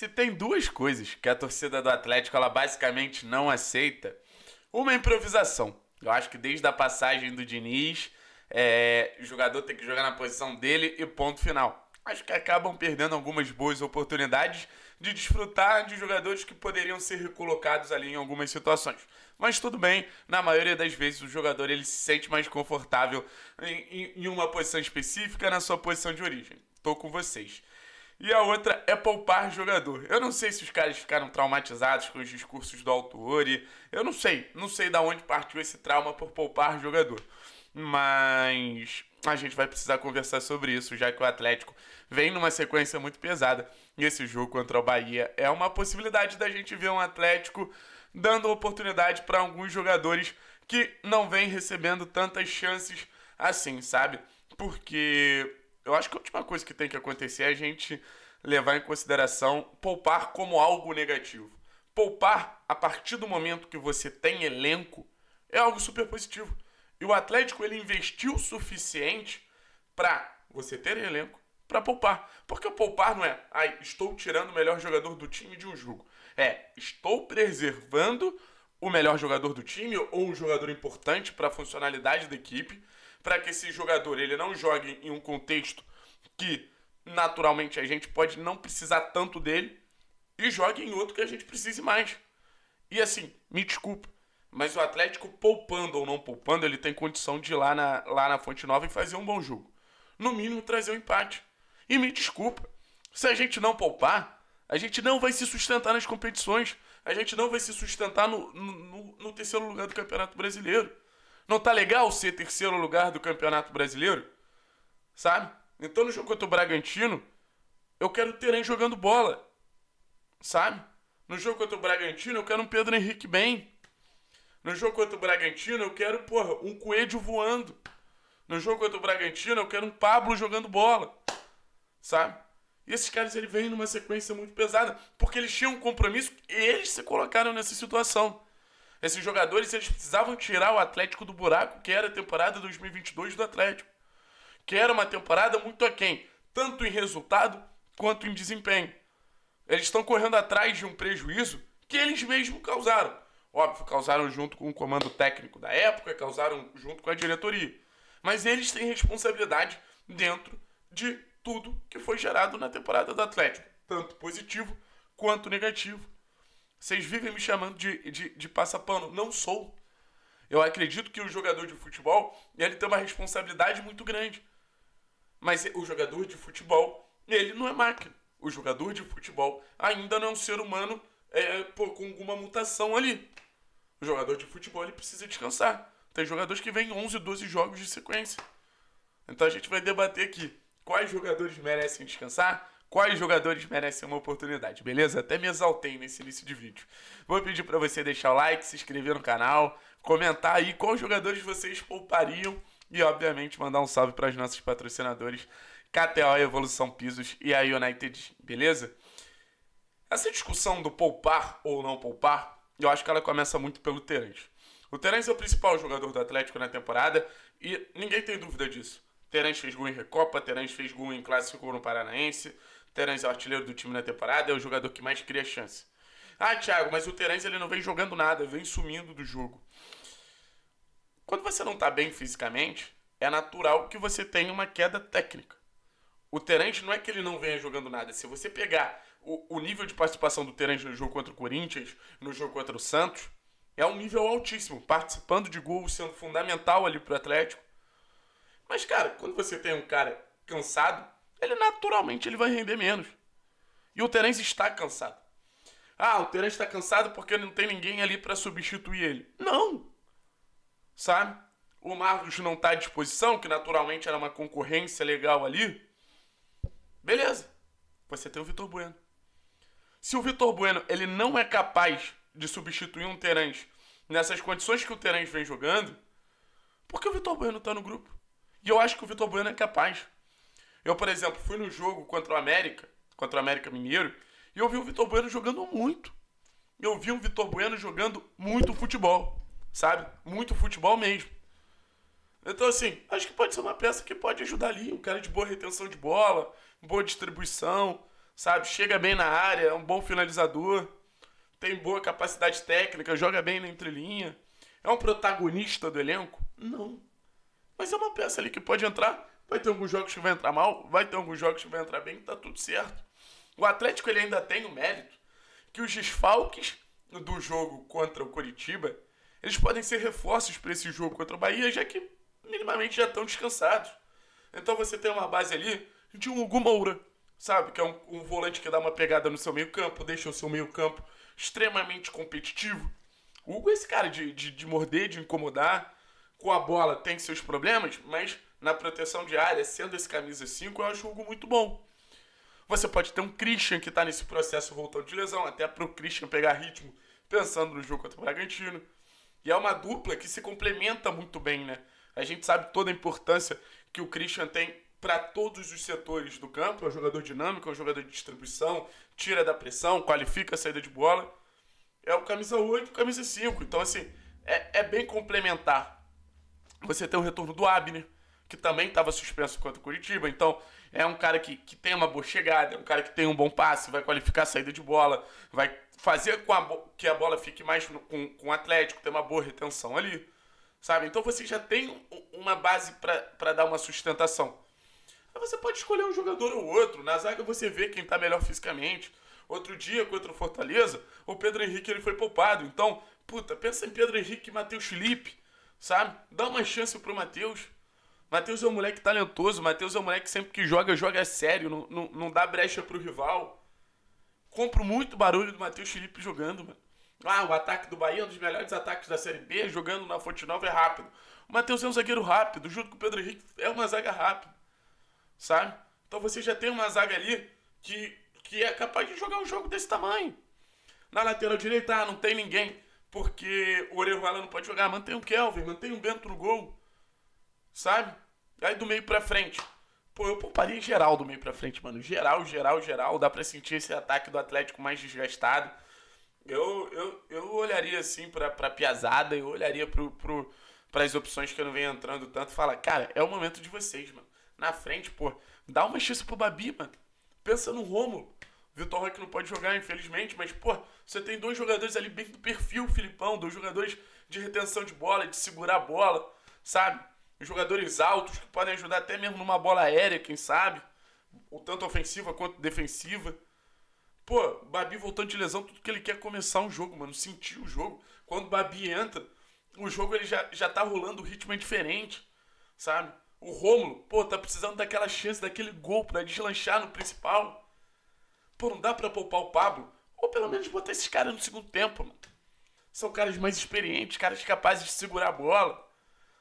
Se tem duas coisas que a torcida do Atlético ela basicamente não aceita, uma é improvisação. Eu acho que desde a passagem do Diniz, é, o jogador tem que jogar na posição dele e ponto final. Acho que acabam perdendo algumas boas oportunidades de desfrutar de jogadores que poderiam ser recolocados ali em algumas situações. Mas tudo bem, na maioria das vezes o jogador ele se sente mais confortável em, em, em uma posição específica na sua posição de origem. Tô com vocês e a outra é poupar jogador. Eu não sei se os caras ficaram traumatizados com os discursos do Autori, eu não sei, não sei da onde partiu esse trauma por poupar jogador. Mas a gente vai precisar conversar sobre isso, já que o Atlético vem numa sequência muito pesada e esse jogo contra o Bahia é uma possibilidade da gente ver um Atlético dando oportunidade para alguns jogadores que não vêm recebendo tantas chances assim, sabe? Porque eu acho que a última coisa que tem que acontecer é a gente levar em consideração poupar como algo negativo. Poupar a partir do momento que você tem elenco é algo super positivo. E o Atlético ele investiu o suficiente para você ter elenco para poupar. Porque o poupar não é, ai, estou tirando o melhor jogador do time de um jogo. É, estou preservando o melhor jogador do time ou um jogador importante para a funcionalidade da equipe para que esse jogador ele não jogue em um contexto que naturalmente a gente pode não precisar tanto dele e jogue em outro que a gente precise mais. E assim, me desculpa, mas o Atlético poupando ou não poupando, ele tem condição de ir lá na, lá na Fonte Nova e fazer um bom jogo. No mínimo trazer um empate. E me desculpa, se a gente não poupar, a gente não vai se sustentar nas competições. A gente não vai se sustentar no, no, no terceiro lugar do Campeonato Brasileiro. Não tá legal ser terceiro lugar do Campeonato Brasileiro? Sabe? Então no jogo contra o Bragantino, eu quero o Terém jogando bola. Sabe? No jogo contra o Bragantino, eu quero um Pedro Henrique bem. No jogo contra o Bragantino, eu quero, porra, um Coelho voando. No jogo contra o Bragantino, eu quero um Pablo jogando bola. Sabe? E esses caras, eles vêm numa sequência muito pesada. Porque eles tinham um compromisso e eles se colocaram nessa situação. Esses jogadores eles precisavam tirar o Atlético do buraco que era a temporada 2022 do Atlético, que era uma temporada muito aquém, tanto em resultado quanto em desempenho. Eles estão correndo atrás de um prejuízo que eles mesmos causaram. Óbvio, causaram junto com o comando técnico da época, causaram junto com a diretoria. Mas eles têm responsabilidade dentro de tudo que foi gerado na temporada do Atlético, tanto positivo quanto negativo vocês vivem me chamando de, de, de passapano. Não sou. Eu acredito que o jogador de futebol ele tem uma responsabilidade muito grande. Mas o jogador de futebol, ele não é máquina. O jogador de futebol ainda não é um ser humano é, pô, com alguma mutação ali. O jogador de futebol ele precisa descansar. Tem jogadores que vêm 11, 12 jogos de sequência. Então a gente vai debater aqui quais jogadores merecem descansar, quais jogadores merecem uma oportunidade, beleza? Até me exaltei nesse início de vídeo. Vou pedir para você deixar o like, se inscrever no canal, comentar aí quais jogadores vocês poupariam e, obviamente, mandar um salve para os nossos patrocinadores KTO, Evolução Pisos e a United, beleza? Essa discussão do poupar ou não poupar, eu acho que ela começa muito pelo Terence. O Terence é o principal jogador do Atlético na temporada e ninguém tem dúvida disso. Terence fez gol em Recopa, Terence fez gol em Clássico no Paranaense, Terence é o artilheiro do time na temporada, é o jogador que mais cria chance. Ah, Thiago, mas o Terence ele não vem jogando nada, vem sumindo do jogo. Quando você não está bem fisicamente, é natural que você tenha uma queda técnica. O Terence não é que ele não venha jogando nada. Se você pegar o, o nível de participação do Terence no jogo contra o Corinthians, no jogo contra o Santos, é um nível altíssimo, participando de gols, sendo fundamental ali para o Atlético. Mas, cara, quando você tem um cara cansado, ele naturalmente ele vai render menos. E o Terence está cansado. Ah, o Terence está cansado porque não tem ninguém ali para substituir ele. Não! Sabe? O Marcos não está à disposição, que naturalmente era uma concorrência legal ali. Beleza. Você tem o Vitor Bueno. Se o Vitor Bueno ele não é capaz de substituir um Terence nessas condições que o Terence vem jogando, por que o Vitor Bueno está no grupo? E eu acho que o Vitor Bueno é capaz. Eu, por exemplo, fui no jogo contra o América, contra o América Mineiro, e eu vi o Vitor Bueno jogando muito. Eu vi o Vitor Bueno jogando muito futebol, sabe? Muito futebol mesmo. Então, assim, acho que pode ser uma peça que pode ajudar ali. Um cara de boa retenção de bola, boa distribuição, sabe? Chega bem na área, é um bom finalizador, tem boa capacidade técnica, joga bem na entrelinha. É um protagonista do elenco? Não. Mas é uma peça ali que pode entrar Vai ter alguns jogos que vai entrar mal, vai ter alguns jogos que vai entrar bem, tá tudo certo. O Atlético ele ainda tem o mérito que os desfalques do jogo contra o Coritiba, eles podem ser reforços para esse jogo contra o Bahia, já que minimamente já estão descansados. Então você tem uma base ali de um Hugo Moura, sabe? Que é um, um volante que dá uma pegada no seu meio campo, deixa o seu meio campo extremamente competitivo. O Hugo é esse cara de, de, de morder, de incomodar. Com a bola tem seus problemas, mas na proteção de área, sendo esse camisa 5, eu jogo muito bom. Você pode ter um Christian que está nesse processo voltando de lesão, até para o Christian pegar ritmo, pensando no jogo contra o Bragantino. E é uma dupla que se complementa muito bem, né? A gente sabe toda a importância que o Christian tem para todos os setores do campo. É um jogador dinâmico, é um jogador de distribuição, tira da pressão, qualifica a saída de bola. É o camisa 8 o camisa 5. Então, assim, é, é bem complementar. Você tem o retorno do Abner, que também estava suspenso contra o Curitiba. Então, é um cara que, que tem uma boa chegada, é um cara que tem um bom passe, vai qualificar a saída de bola, vai fazer com a, que a bola fique mais no, com, com o Atlético, tem uma boa retenção ali, sabe? Então você já tem uma base para dar uma sustentação. Aí você pode escolher um jogador ou outro, na zaga você vê quem está melhor fisicamente. Outro dia, contra o Fortaleza, o Pedro Henrique ele foi poupado. Então, puta, pensa em Pedro Henrique e Matheus Felipe, sabe? Dá uma chance pro Matheus Matheus é um moleque talentoso, Matheus é um moleque sempre que joga, joga sério, não, não, não dá brecha pro rival. Compro muito barulho do Matheus Felipe jogando, mano. Ah, o ataque do Bahia é um dos melhores ataques da Série B, jogando na Fonte Nova é rápido. O Matheus é um zagueiro rápido, junto com o Pedro Henrique, é uma zaga rápida, sabe? Então você já tem uma zaga ali que, que é capaz de jogar um jogo desse tamanho. Na lateral direita, ah, não tem ninguém, porque o Orejuela não pode jogar. Mantém o Kelvin, mantém o Bento no gol sabe? Aí do meio pra frente. Pô, eu pouparia geral do meio pra frente, mano. Geral, geral, geral. Dá pra sentir esse ataque do Atlético mais desgastado. Eu, eu, eu olharia assim pra, pra piazada, eu olharia pro, pro, pras opções que eu não venho entrando tanto. Fala, cara, é o momento de vocês, mano. Na frente, pô, dá uma chance pro Babi, mano. Pensa no Romo Vitor Roque não pode jogar, infelizmente, mas, pô, você tem dois jogadores ali bem do perfil, Filipão, dois jogadores de retenção de bola, de segurar a bola, sabe? jogadores altos que podem ajudar até mesmo numa bola aérea, quem sabe, ou tanto ofensiva quanto defensiva. Pô, Babi voltando de lesão, tudo que ele quer é começar um jogo, mano, sentir o jogo. Quando o Babi entra, o jogo ele já, já tá rolando, o ritmo é diferente, sabe? O Rômulo, pô, tá precisando daquela chance, daquele gol pra deslanchar no principal. Pô, não dá pra poupar o Pablo. Ou pelo menos botar esses caras no segundo tempo, mano. São caras mais experientes, caras capazes de segurar a bola,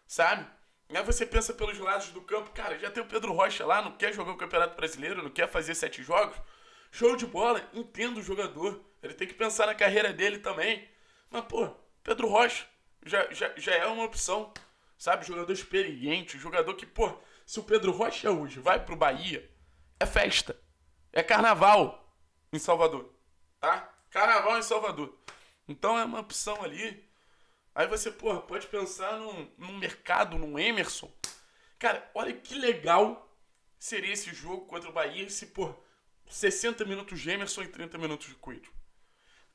sabe? Aí você pensa pelos lados do campo, cara, já tem o Pedro Rocha lá, não quer jogar o Campeonato Brasileiro, não quer fazer sete jogos. Show de bola, entendo o jogador. Ele tem que pensar na carreira dele também. Mas, pô, Pedro Rocha já, já, já é uma opção. Sabe, jogador experiente, jogador que, pô, se o Pedro Rocha é hoje vai pro Bahia, é festa. É carnaval em Salvador, tá? Carnaval em Salvador. Então é uma opção ali Aí você, porra, pode pensar num, num mercado, num Emerson. Cara, olha que legal seria esse jogo contra o Bahia se, por 60 minutos de Emerson e 30 minutos de Cuido.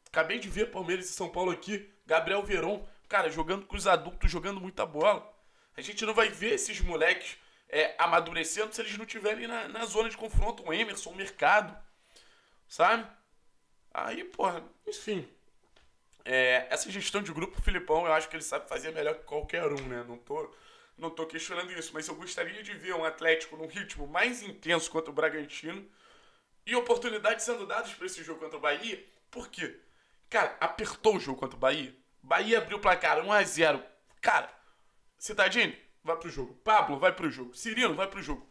Acabei de ver Palmeiras e São Paulo aqui, Gabriel Verão, cara, jogando com os adultos, jogando muita bola. A gente não vai ver esses moleques é, amadurecendo se eles não tiverem na, na zona de confronto o Emerson, o mercado, sabe? Aí, porra, enfim, é, essa gestão de grupo, o Filipão, eu acho que ele sabe fazer melhor que qualquer um, né? Não tô, não tô questionando isso, mas eu gostaria de ver um Atlético num ritmo mais intenso contra o Bragantino e oportunidades sendo dadas para esse jogo contra o Bahia. Por quê? Cara, apertou o jogo contra o Bahia. Bahia abriu o placar 1 a 0 Cara, Cidadinho vai pro jogo. Pablo, vai pro jogo. Cirino, vai pro jogo.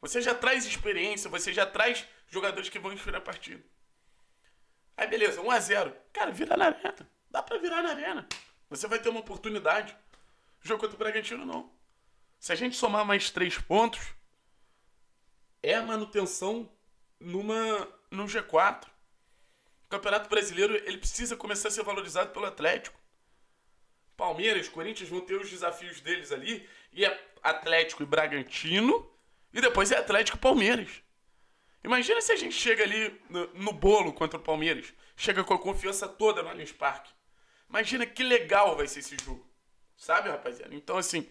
Você já traz experiência, você já traz jogadores que vão inspirar a partida. Aí beleza, 1 a 0 Cara, vira na arena. Dá pra virar na arena. Você vai ter uma oportunidade. jogo contra o Bragantino, não. Se a gente somar mais três pontos, é a manutenção numa, num G4. O Campeonato Brasileiro ele precisa começar a ser valorizado pelo Atlético. Palmeiras, Corinthians vão ter os desafios deles ali. E é Atlético e Bragantino. E depois é Atlético e Palmeiras. Imagina se a gente chega ali no, no bolo contra o Palmeiras. Chega com a confiança toda no Allianz Parque. Imagina que legal vai ser esse jogo. Sabe, rapaziada? Então, assim,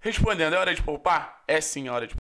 respondendo, é hora de poupar? É sim, é hora de poupar.